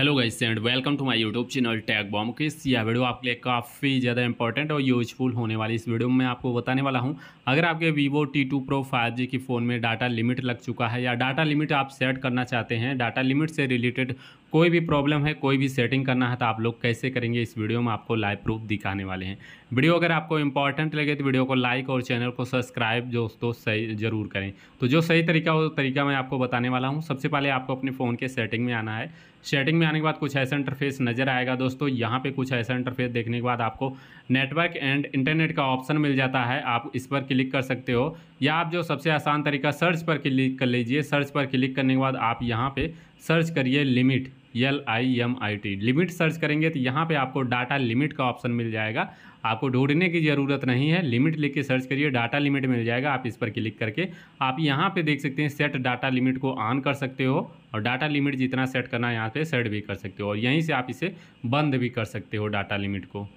hello guys and welcome to my YouTube channel टैग बॉम के यह वीडियो आपके लिए काफ़ी ज़्यादा इंपॉर्टेंट और यूजफुल होने वाली इस वीडियो में मैं आपको बताने वाला हूं अगर आपके Vivo T two Pro five G की फ़ोन में डाटा लिमिट लग चुका है या डाटा लिमिट आप सेट करना चाहते हैं डाटा लिमिट से रिलेटेड कोई भी प्रॉब्लम है कोई भी सेटिंग करना है तो आप लोग कैसे करेंगे इस वीडियो में आपको लाइव प्रूफ दिखाने वाले हैं वीडियो अगर आपको इंपॉर्टेंट लगे तो वीडियो को लाइक और चैनल को सब्सक्राइब दोस्तों सही जरूर करें तो जो सही तरीका हो तरीका मैं आपको बताने वाला हूँ सबसे पहले आपको अपने फ़ोन के सेटिंग में आना है सेटिंग में आने के बाद कुछ ऐसा इंटरफेस नज़र आएगा दोस्तों यहाँ पर कुछ ऐसा इंटरफेस देखने के बाद आपको नेटवर्क एंड इंटरनेट का ऑप्शन मिल जाता है आप इस पर क्लिक कर सकते हो या आप जो सबसे आसान तरीका सर्च पर क्लिक कर लीजिए सर्च पर क्लिक करने के बाद आप यहाँ पर सर्च करिए limit L I M I T limit search करेंगे तो यहाँ पे आपको डाटा लिमिट का ऑप्शन मिल जाएगा आपको ढूंढने की ज़रूरत नहीं है लिमिट लिख के सर्च करिए डाटा लिमिट मिल जाएगा आप इस पर क्लिक करके आप यहाँ पे देख सकते हैं सेट डाटा लिमिट को ऑन कर सकते हो और डाटा लिमिट जितना सेट करना है यहाँ पर सेट भी कर सकते हो और यहीं से आप इसे बंद भी कर सकते हो डाटा लिमिट को